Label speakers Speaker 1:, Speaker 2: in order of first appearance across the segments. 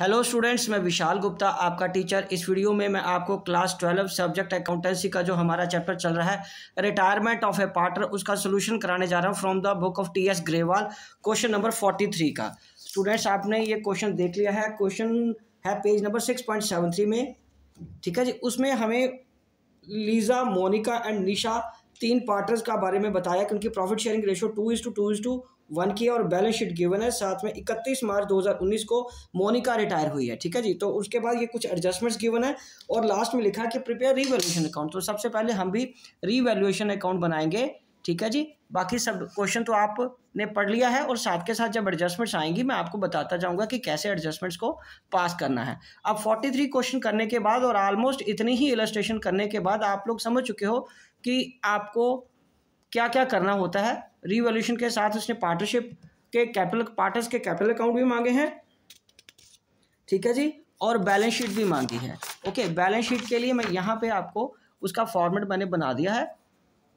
Speaker 1: hello students मैं विशाल गुप्ता आपका teacher इस वीडियो में मैं आपको क्लास ट्वेल्व सब्जेक्ट अकाउंटेंसी का जो हमारा चैप्टर चल रहा है रिटायरमेंट ऑफ ए पार्टनर उसका सोल्यूशन कराने जा रहा हूँ from the book of T S Grewal question number forty three का स्टूडेंट्स आपने ये क्वेश्चन देख लिया है क्वेश्चन है page number six point seven three में ठीक है जी उसमें हमें लीजा मोनिका एंड निशा तीन पार्टनर्स का बारे में बताया कि उनकी profit sharing ratio two is to two is to one की है और बैलेंस शीट गिवन है साथ में 31 मार्च 2019 को मोनिका रिटायर हुई है ठीक है जी तो उसके बाद ये कुछ एडजस्टमेंट्स गिवन है और लास्ट में लिखा है कि प्रिपेयर रिवेल्यूशन अकाउंट तो सबसे पहले हम भी रिवेल्यूशन अकाउंट बनाएंगे ठीक है जी बाकी सब क्वेश्चन तो आपने पढ़ लिया है और साथ के साथ जब एडजस्टमेंट्स आएंगी मैं आपको बताता जाऊंगा कि कैसे एडजस्टमेंट्स को पास करना है अब 43 क्वेश्चन करने के बाद और ऑलमोस्ट इतनी ही इलस्ट्रेशन करने के बाद आप लोग समझ चुके हो कि आपको क्या क्या करना होता है रिवोल्यूशन के साथ उसने पार्टनरशिप के कैपिटल पार्टनर्स के कैपिटल अकाउंट भी मांगे हैं ठीक है जी और बैलेंस शीट भी मांगी है ओके बैलेंस शीट के लिए मैं यहाँ पे आपको उसका फॉर्मेट मैंने बना दिया है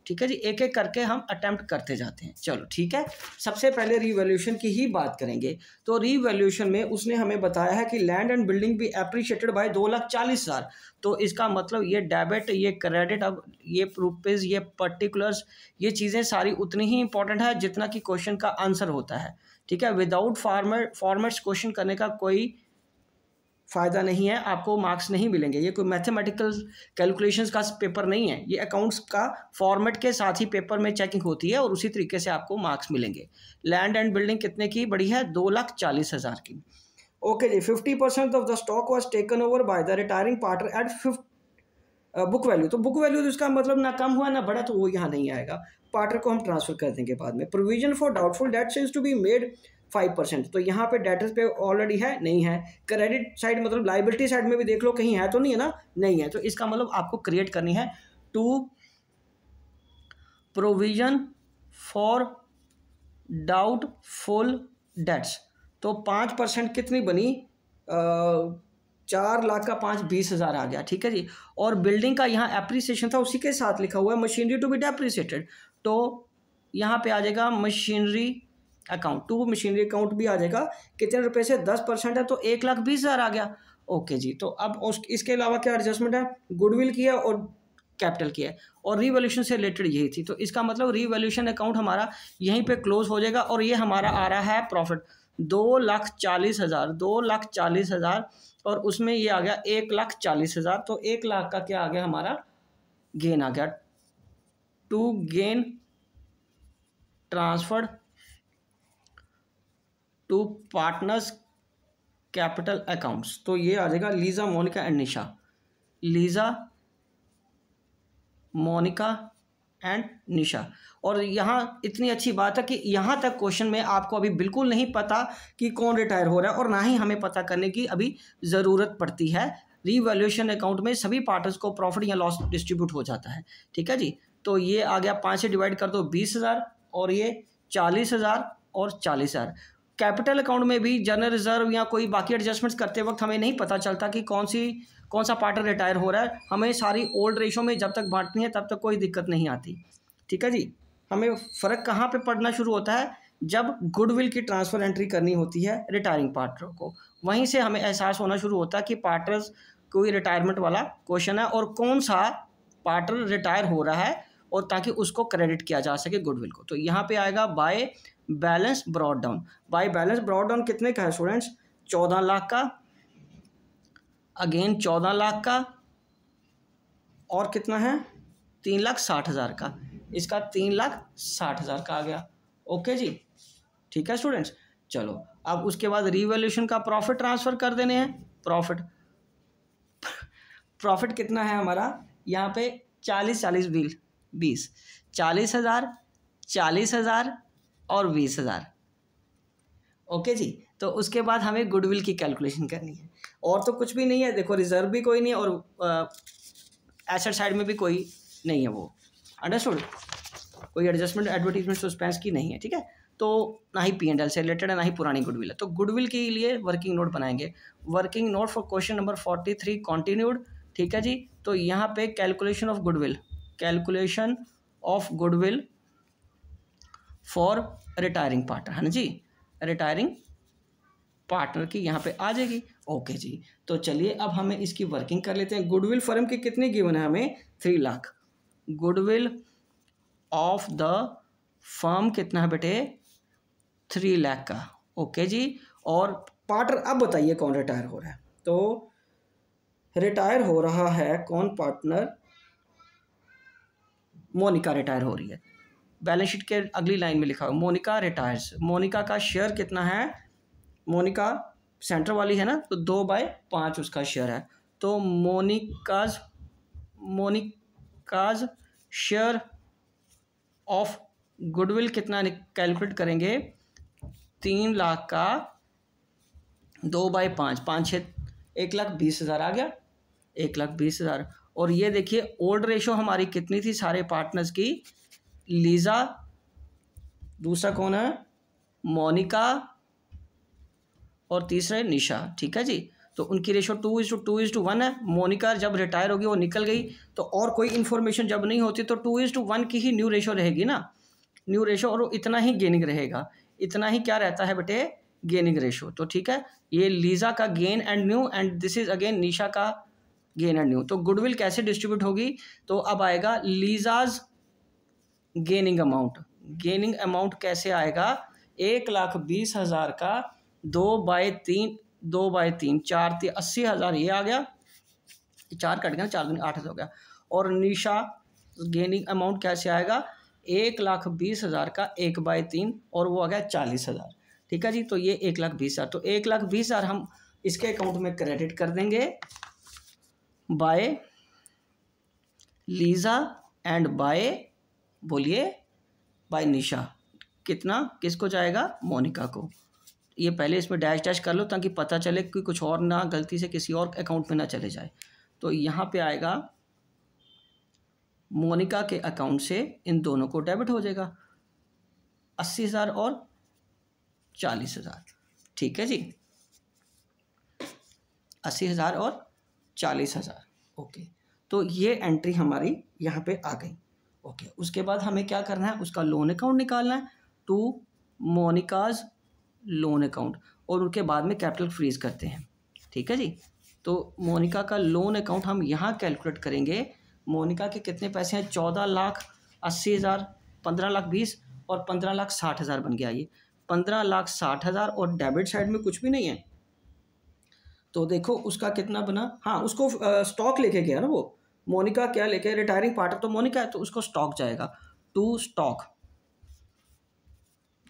Speaker 1: ठीक है जी एक एक करके हम अटैम्प्ट करते जाते हैं चलो ठीक है सबसे पहले रीवैल्यूशन की ही बात करेंगे तो रीवैल्यूशन में उसने हमें बताया है कि लैंड एंड बिल्डिंग भी अप्रिशिएटेड बाय दो लाख चालीस हज़ार तो इसका मतलब ये डेबिट ये क्रेडिट अब ये रुपीज़ ये पर्टिकुलर्स ये चीज़ें सारी उतनी ही इंपॉर्टेंट है जितना कि क्वेश्चन का आंसर होता है ठीक है विदाउट फार्मर फॉर्मेट्स क्वेश्चन करने का कोई फ़ायदा नहीं है आपको मार्क्स नहीं मिलेंगे ये कोई मैथमेटिकल कैलकुलेशंस का पेपर नहीं है ये अकाउंट्स का फॉर्मेट के साथ ही पेपर में चेकिंग होती है और उसी तरीके से आपको मार्क्स मिलेंगे लैंड एंड बिल्डिंग कितने की बड़ी है दो लाख चालीस हज़ार की ओके जी fifty percent of the stock was taken over by the retiring partner at fifty book value तो बुक वैल्यू तो इसका मतलब ना कम हुआ ना बढ़ा तो वो यहाँ नहीं आएगा पार्टनर को हम ट्रांसफ़र कर देंगे बाद में provision for doubtful debts to be made five percent तो यहाँ पे डेटर्स पे ऑलरेडी है नहीं है क्रेडिट साइड मतलब लाइबिलिटी साइड में भी देख लो कहीं है तो नहीं है ना नहीं है तो इसका मतलब आपको क्रिएट करनी है to provision for doubtful debts तो पाँच परसेंट कितनी बनी आ, चार लाख का पाँच बीस हज़ार आ गया ठीक है जी और बिल्डिंग का यहाँ एप्रिसिएशन था उसी के साथ लिखा हुआ है मशीनरी टू बी डेप्रिसिएटेड तो यहाँ पे आ जाएगा machinery account to machinery account भी आ जाएगा कितने रुपए से दस परसेंट है तो एक लाख बीस हज़ार आ गया ओके जी तो अब उस इसके अलावा क्या एडजस्टमेंट है गुडविल की है और कैपिटल की है और रिवॉल्यूशन से रिलेटेड यही थी तो इसका मतलब रिवोल्यूशन अकाउंट हमारा यहीं पर क्लोज हो जाएगा और ये हमारा आ रहा है प्रॉफिट दो लाख चालीस हज़ार दो लाख चालीस हज़ार और उसमें ये आ गया एक लाख चालीस हज़ार तो एक लाख का क्या आ गया हमारा गेन आ गया to gain transferred to partners capital accounts तो ये आ जाएगा Lisa Monica and Nisha Lisa Monica and Nisha और यहाँ इतनी अच्छी बात है कि यहाँ तक क्वेश्चन में आपको अभी बिल्कुल नहीं पता कि कौन रिटायर हो रहा है और ना ही हमें पता करने की अभी ज़रूरत पड़ती है रीवैल्यूएशन अकाउंट में सभी पार्टनर्स को प्रॉफिट या लॉस डिस्ट्रीब्यूट हो जाता है ठीक है जी तो ये आ गया पाँच से डिवाइड कर दो बीस हज़ार और ये चालीस हज़ार और चालीस हज़ार कैपिटल अकाउंट में भी जनरल रिजर्व या कोई बाकी एडजस्टमेंट्स करते वक्त हमें नहीं पता चलता कि कौन सी कौन सा पार्टनर रिटायर हो रहा है हमें सारी ओल्ड रेशो में जब तक बांटनी है तब तक कोई दिक्कत नहीं आती ठीक है जी हमें फ़र्क कहाँ पे पड़ना शुरू होता है जब गुडविल की ट्रांसफ़र एंट्री करनी होती है रिटायरिंग पार्टनर को वहीं से हमें एहसास होना शुरू होता है कि पार्टनर्स कोई रिटायरमेंट वाला क्वेश्चन है और कौन सा पार्टनर रिटायर हो रहा है और ताकि उसको क्रेडिट किया जा सके गुडविल को तो यहाँ पे आएगा by balance brought down by balance brought down कितने का है स्टूडेंट्स चौदह लाख का अगेन चौदह लाख का और कितना है तीन लाख साठ हज़ार का इसका तीन लाख साठ हज़ार का आ गया ओके जी ठीक है स्टूडेंट्स चलो अब उसके बाद रिवेल्यूशन का प्रॉफिट ट्रांसफ़र कर देने हैं प्रॉफिट प्रॉफिट कितना है हमारा यहाँ पे चालीस चालीस बिल बीस चालीस हज़ार चालीस हज़ार और बीस हज़ार ओके जी तो उसके बाद हमें गुडविल की कैलकुलेशन करनी है और तो कुछ भी नहीं है देखो रिजर्व भी कोई नहीं और एसेट साइड में भी कोई नहीं है वो अंडरस्टूड कोई एडजस्टमेंट एडवर्टीजमेंट सस्पेंस की नहीं है ठीक है तो ना ही पी एंड एल से रिलेटेड है ना ही पुरानी गुडविल है तो गुडविल के लिए वर्किंग नोट बनाएंगे working note for question number forty three continued ठीक है जी तो यहाँ पे calculation of goodwill calculation of goodwill for retiring partner है ना जी रिटायरिंग पार्टनर की यहाँ पे आ जाएगी ओके जी तो चलिए अब हमें इसकी वर्किंग कर लेते हैं गुडविल फर्म की कितनी गिवन है हमें three lakh goodwill of the firm कितना है बेटे थ्री लाख का ओके जी और पार्टनर अब बताइए कौन रिटायर हो रहा है तो रिटायर हो रहा है कौन पार्टनर मोनिका रिटायर हो रही है बैलेंस शीट के अगली लाइन में लिखा हुआ मोनिका रिटायर्स मोनिका का शेयर कितना है मोनिका सेंटर वाली है ना तो दो बाय पाँच उसका शेयर है तो Monica's Monica's share of goodwill कितना कैलकुलेट करेंगे तीन लाख का दो बाय पाँच पाँच छः एक लाख बीस हज़ार आ गया एक लाख बीस हज़ार और ये देखिए ओल्ड रेशो हमारी कितनी थी सारे पार्टनर्स की लीज़ा दूसरा कौन है मोनिका और तीसरा है निशा ठीक है जी तो उनकी ratio two is to two is to one है मोनिका जब रिटायर होगी वो निकल गई तो और कोई इन्फॉर्मेशन जब नहीं होती तो टू इज़ टू वन की ही न्यू रेशो रहेगी ना न्यू रेशो और इतना ही गेनिंग रहेगा इतना ही क्या रहता है बेटे गेनिंग रेशो तो ठीक है ये लीज़ा का gain and new and this is again Nisha का गेन एंड न्यू तो गुडविल कैसे डिस्ट्रीब्यूट होगी तो अब आएगा Lisa's gaining amount gaining amount कैसे आएगा एक लाख बीस हज़ार का दो बाय तीन दो बाय तीन चार तीन अस्सी हज़ार ये आ गया चार कट गया चार दिन आठ हज़ार तो हो गया और निशा गेनिंग अमाउंट कैसे आएगा एक लाख बीस हज़ार का एक बाय तीन और वो आ गया चालीस हज़ार ठीक है जी तो ये एक लाख बीस हज़ार तो एक लाख बीस हज़ार हम इसके अकाउंट में क्रेडिट कर देंगे बाय लीज़ा एंड बाय बोलिए बाय निशा कितना किसको जाएगा मोनिका को ये पहले इसमें डैश डैश कर लो ताकि पता चले कि कुछ और ना गलती से किसी और अकाउंट में ना चले जाए तो यहाँ पे आएगा मोनिका के अकाउंट से इन दोनों को डेबिट हो जाएगा अस्सी हज़ार और चालीस हज़ार ठीक है जी अस्सी हज़ार और चालीस हज़ार ओके तो ये एंट्री हमारी यहाँ पे आ गई ओके उसके बाद हमें क्या करना है उसका लोन अकाउंट निकालना है टू मोनिकाज लोन अकाउंट और उनके बाद में कैपिटल फ्रीज करते हैं ठीक है जी तो मोनिका का लोन अकाउंट हम यहाँ कैलकुलेट करेंगे मोनिका के कितने पैसे हैं चौदह लाख अस्सी हज़ार पंद्रह लाख बीस और पंद्रह लाख साठ हज़ार बन गया ये पंद्रह लाख साठ हज़ार और डेबिट साइड में कुछ भी नहीं है तो देखो उसका कितना बना हाँ उसको स्टॉक लेके गया ना वो मोनिका क्या लेके रिटायरिंग पार्टनर तो मोनिका है तो उसको स्टॉक जाएगा टू स्टॉक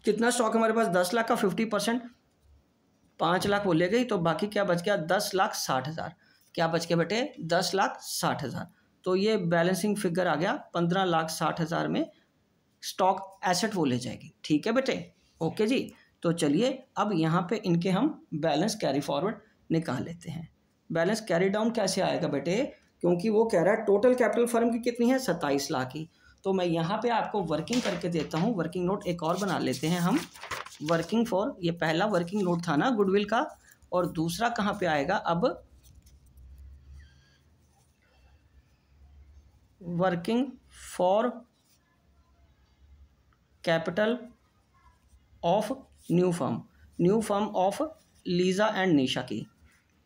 Speaker 1: कितना स्टॉक हमारे पास दस लाख का फिफ्टी परसेंट पाँच लाख वो ले गई तो बाकी क्या बच गया दस लाख साठ हज़ार क्या बच गया बेटे दस लाख साठ हज़ार तो ये बैलेंसिंग फिगर आ गया पंद्रह लाख साठ हज़ार में स्टॉक एसेट वो ले जाएगी ठीक है बेटे ओके जी तो चलिए अब यहाँ पे इनके हम बैलेंस कैरी फॉरवर्ड निकाल लेते हैं बैलेंस कैरी डाउन कैसे आएगा बेटे क्योंकि वो कह रहा है टोटल कैपिटल फर्म की कितनी है सत्ताईस लाख की तो मैं यहाँ पे आपको वर्किंग करके देता हूँ वर्किंग नोट एक और बना लेते हैं हम वर्किंग फॉर ये पहला वर्किंग नोट था ना गुडविल का और दूसरा कहाँ पे आएगा अब working for capital of new firm new firm of Lisa and Nisha की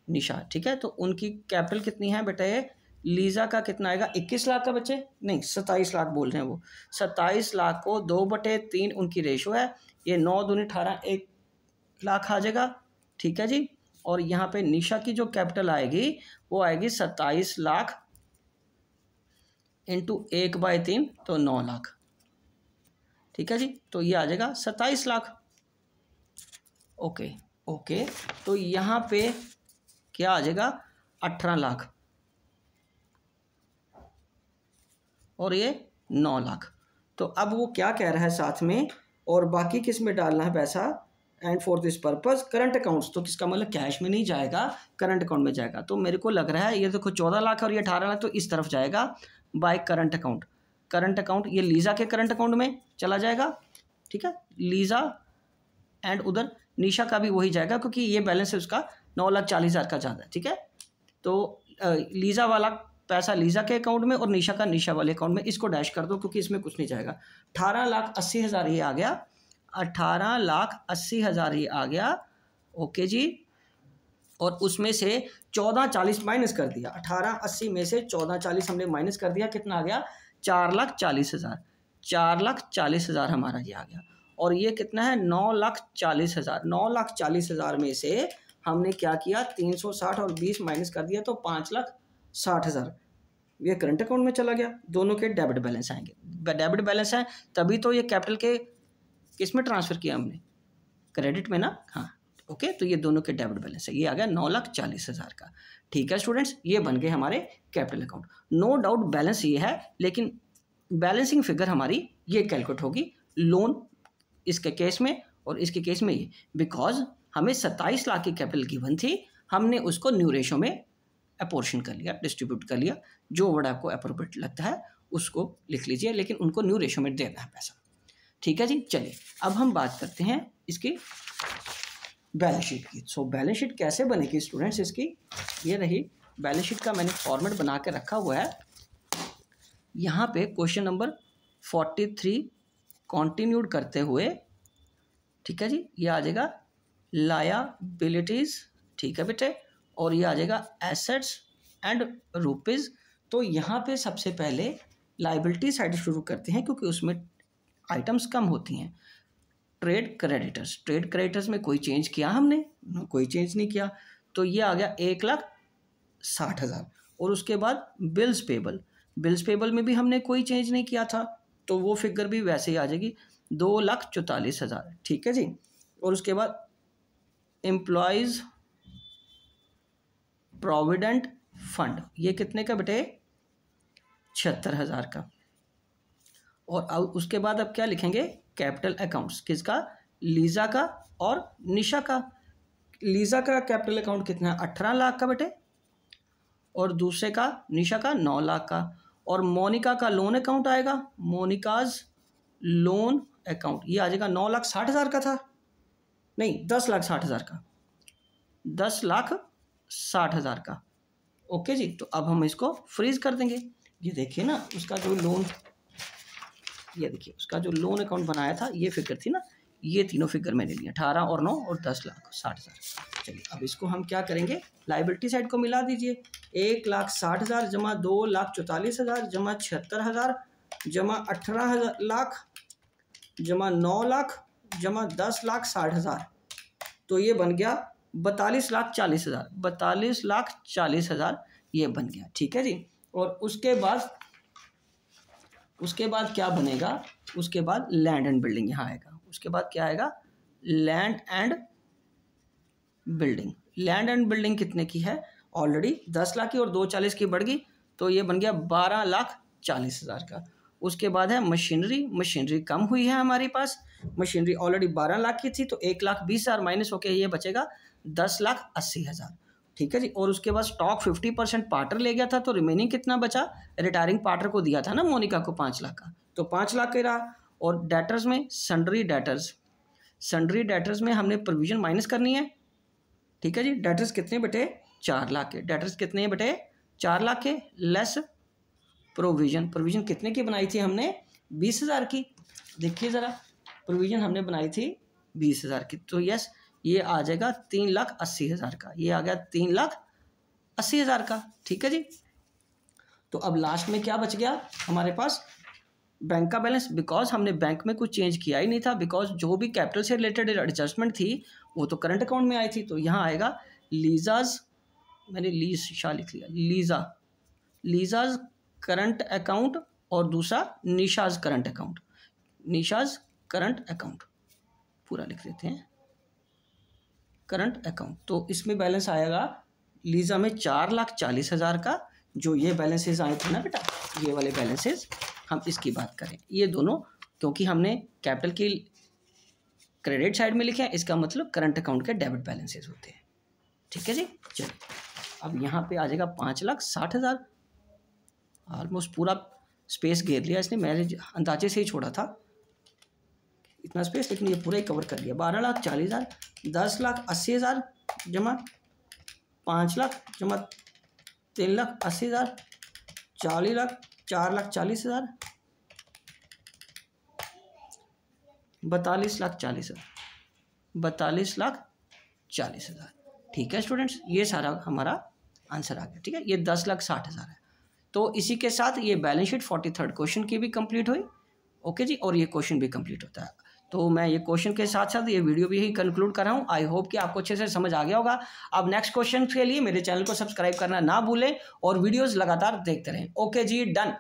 Speaker 1: निशा ठीक है तो उनकी कैपिटल कितनी है बेटा ये लीजा का कितना आएगा इक्कीस लाख का बच्चे नहीं सत्ताईस लाख बोल रहे हैं वो सत्ताईस लाख को दो बटे तीन उनकी रेशो है ये नौ दूनी अठारह एक लाख आ जाएगा ठीक है जी और यहाँ पे निशा की जो कैपिटल आएगी वो आएगी सत्ताईस लाख इंटू एक बाई तीन तो नौ लाख ठीक है जी तो ये आ जाएगा सत्ताईस लाख ओके ओके तो यहाँ पे क्या आ जाएगा अठारह लाख और ये नौ लाख तो अब वो क्या कह रहा है साथ में और बाकी किस में डालना है पैसा and for this purpose current accounts तो किसका मतलब कैश में नहीं जाएगा करंट अकाउंट में जाएगा तो मेरे को लग रहा है ये देखो चौदह लाख और ये अठारह लाख तो इस तरफ जाएगा by current account current account ये लीज़ा के करंट अकाउंट में चला जाएगा ठीक है लीज़ा एंड उधर निशा का भी वही जाएगा क्योंकि ये बैलेंस है उसका नौ लाख चालीस हज़ार का ज़्यादा है ठीक है तो लीज़ा वाला पैसा लीजा के अकाउंट में और निशा का निशा वाले अकाउंट में इसको डैश कर दो क्योंकि इसमें कुछ नहीं जाएगा अठारह लाख अस्सी हज़ार ये आ गया अठारह लाख अस्सी हज़ार ये आ गया ओके जी और उसमें से चौदह चालीस माइनस कर दिया अठारह अस्सी में से चौदह चालीस हमने माइनस कर दिया कितना आ गया चार लाख चालीस हज़ार चार लाख चालीस हज़ार हमारा ये आ गया और ये कितना है नौ लाख चालीस हज़ार नौ लाख चालीस हज़ार में से हमने क्या किया तीन सौ साठ और बीस माइनस कर दिया तो पाँच लाख साठ हज़ार ये करंट अकाउंट में चला गया दोनों के डेबिट बैलेंस आएंगे डेबिट बैलेंस है तभी तो ये कैपिटल के किस में ट्रांसफ़र किया हमने क्रेडिट में ना हाँ ओके तो ये दोनों के डेबिट बैलेंस है ये आ गया नौ लाख चालीस हज़ार का ठीक है स्टूडेंट्स ये बन गए हमारे capital account no doubt balance ये है लेकिन बैलेंसिंग फिगर हमारी ये कैलकुलेट होगी लोन इसके केस में और इसके केस में ये बिकॉज हमें सत्ताईस लाख की कैपिटल गिवन थी हमने उसको न्यू रेशो में अपोर्शन कर लिया डिस्ट्रीब्यूट कर लिया जो वर्ड आपको अप्रोप्रिएट लगता है उसको लिख लीजिए लेकिन उनको न्यू रेशो में देना है पैसा ठीक है जी चलिए अब हम बात करते हैं इसकी बैलेंस शीट की सो बैलेंस शीट कैसे बनेगी स्टूडेंट्स इसकी ये रही बैलेंस शीट का मैंने फॉर्मेट बना के रखा हुआ है यहाँ पे question number forty three continued करते हुए ठीक है जी ये आ जाएगा बिलिटीज ठीक है बेटे और ये आ जाएगा एसेट्स एंड रुपीज़ तो यहाँ पे सबसे पहले लाइबिलिटी साइड शुरू करते हैं क्योंकि उसमें आइटम्स कम होती हैं ट्रेड क्रेडिटर्स ट्रेड क्रेडिटर्स में कोई चेंज किया हमने कोई चेंज नहीं किया तो ये आ गया एक लाख साठ हज़ार और उसके बाद बिल्स पेबल बिल्स पेबल में भी हमने कोई चेंज नहीं किया था तो वो फिगर भी वैसे ही आ जाएगी दो लाख चौतालीस हज़ार ठीक है जी और उसके बाद एम्प्लॉयज़ प्रोविडेंट फंड ये कितने का बेटे छिहत्तर हज़ार का और उसके बाद अब क्या लिखेंगे कैपिटल अकाउंट्स किसका लीजा का और निशा का लीजा का कैपिटल अकाउंट कितना है अठारह लाख का बेटे और दूसरे का निशा का नौ लाख का और मोनिका का लोन अकाउंट आएगा मोनिकाज लोन अकाउंट ये आ जाएगा नौ लाख साठ हज़ार का था नहीं दस लाख साठ हज़ार का दस लाख साठ हज़ार का ओके जी तो अब हम इसको फ्रीज कर देंगे ये देखिए ना उसका जो लोन ये देखिए उसका जो लोन अकाउंट बनाया था ये फिगर थी ना ये तीनों फिगर मैंने लिया अठारह और नौ और दस लाख साठ हज़ार चलिए अब इसको हम क्या करेंगे लाइबिलिटी साइड को मिला दीजिए एक लाख साठ हज़ार जमा दो लाख चौतालीस हज़ार जमा छिहत्तर हज़ार जमा अठारह हज़ार लाख जमा नौ लाख जमा दस लाख साठ हज़ार तो ये बन गया बतालीस लाख चालीस हज़ार बतालीस लाख चालीस हज़ार ये बन गया ठीक है जी और उसके बाद उसके बाद क्या बनेगा उसके बाद लैंड एंड बिल्डिंग यहाँ आएगा उसके बाद क्या आएगा land and building land and building कितने की है ऑलरेडी दस लाख की और दो चालीस की बढ़ गई तो ये बन गया बारह लाख चालीस हज़ार का उसके बाद है मशीनरी मशीनरी कम हुई है हमारे पास मशीनरी ऑलरेडी बारह लाख की थी तो एक लाख बीस हज़ार माइनस होकर ये बचेगा दस लाख अस्सी हज़ार ठीक है जी और उसके बाद स्टॉक फिफ्टी परसेंट पार्टर ले गया था तो रिमेनिंग कितना बचा रिटायरिंग पार्टर को दिया था ना मोनिका को पाँच लाख का तो पाँच लाख के रहा और डेटर्स में सन्ड्री डेटर्स सन्ड्री डेटर्स में हमने प्रोविजन माइनस करनी है ठीक है जी डेटर्स कितने बटे चार लाख के डेटर्स कितने बटे चार लाख के लेस प्रोविज़न प्रोविज़न कितने की बनाई थी हमने बीस हज़ार की देखिए ज़रा प्रोविज़न हमने बनाई थी बीस हज़ार की तो यस ये आ जाएगा तीन लाख अस्सी हज़ार का ये आ गया तीन लाख अस्सी हज़ार का ठीक है जी तो अब लास्ट में क्या बच गया हमारे पास बैंक का बैलेंस बिकॉज हमने बैंक में कुछ चेंज किया ही नहीं था बिकॉज जो भी कैपिटल से रिलेटेड एडजस्टमेंट थी वो तो करंट अकाउंट में आई थी तो यहाँ आएगा लीजाज मैंने लीज शाह लिख लिया लीजा लीजाज करंट अकाउंट और दूसरा Nisha's current account Nisha's current account पूरा लिख देते हैं करंट अकाउंट तो इसमें बैलेंस आएगा लीजा में चार लाख चालीस हज़ार का जो ये बैलेंसेज आए थे ना बेटा ये वाले बैलेंसेज हम इसकी बात करें ये दोनों क्योंकि हमने कैपिटल की क्रेडिट साइड में लिखे हैं इसका मतलब करंट अकाउंट के डेबिट बैलेंसेज होते हैं ठीक है जी चलिए अब यहाँ पे आ जाएगा पाँच लाख साठ हज़ार ऑलमोस्ट पूरा स्पेस घेर लिया इसने मैंने अंदाजे से ही छोड़ा था इतना स्पेस लेकिन ये पूरा ही कवर कर लिया बारह लाख चालीस हज़ार दस लाख अस्सी हज़ार जमा पाँच लाख जमा तीन लाख अस्सी हज़ार चालीस लाख चार लाख चालीस हज़ार बतालीस लाख चालीस हज़ार बतालीस लाख चालीस हज़ार ठीक है स्टूडेंट्स ये सारा हमारा आंसर आ गया ठीक है ये दस लाख साठ हज़ार है तो इसी के साथ ये balance sheet forty third question की भी कंप्लीट हुई ओके जी और ये क्वेश्चन भी कंप्लीट होता है तो मैं ये क्वेश्चन के साथ साथ ये वीडियो भी यही कंक्लूड कर रहा हूँ आई होप कि आपको अच्छे से समझ आ गया होगा अब नेक्स्ट क्वेश्चन के लिए मेरे चैनल को सब्सक्राइब करना ना भूलें और वीडियोज़ लगातार देखते रहें ओके जी डन